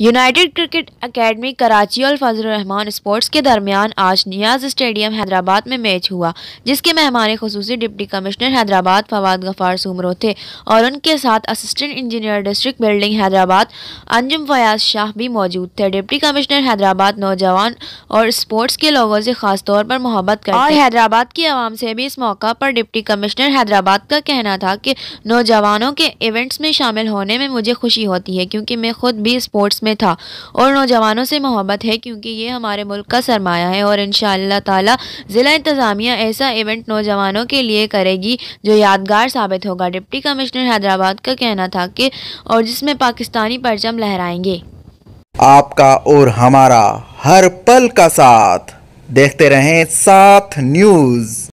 United cricket academy Karachi और फजल Rahman sports के दरमियान आज नियाज स्टेडियम हैदराबाद में मैच हुआ जिसके मेहमान खसूस डिप्टी कमिश्नर हैदराबाद फवाद गफार सुमरो थे और उनके साथ assistant engineer district building Hyderabad Anjum Fayaz Shah भी मौजूद थे डिप्टी कमिश्नर हैदराबाद नौजवान और स्पोर्ट्स के लोगों से खास तौर पर मोहब्बत कर और हैदराबाद की आवाम से भी इस मौका पर डिप्टी कमिश्नर हैदराबाद का कहना था कि नौजवानों के इवेंट्स में शामिल होने में मुझे खुशी होती है क्योंकि मैं खुद भी स्पोर्ट्स में था और नौजवानों से मोहब्बत है क्योंकि ये हमारे मुल्क का सरमाया है और इन ताला ज़िला इंतज़ामिया ऐसा इवेंट नौजवानों के लिए करेगी जो यादगार साबित होगा डिप्टी कमिश्नर हैदराबाद का कहना था कि और जिसमें पाकिस्तानी परचम लहराएंगे आपका और हमारा हर पल का साथ देखते रहें साथ न्यूज़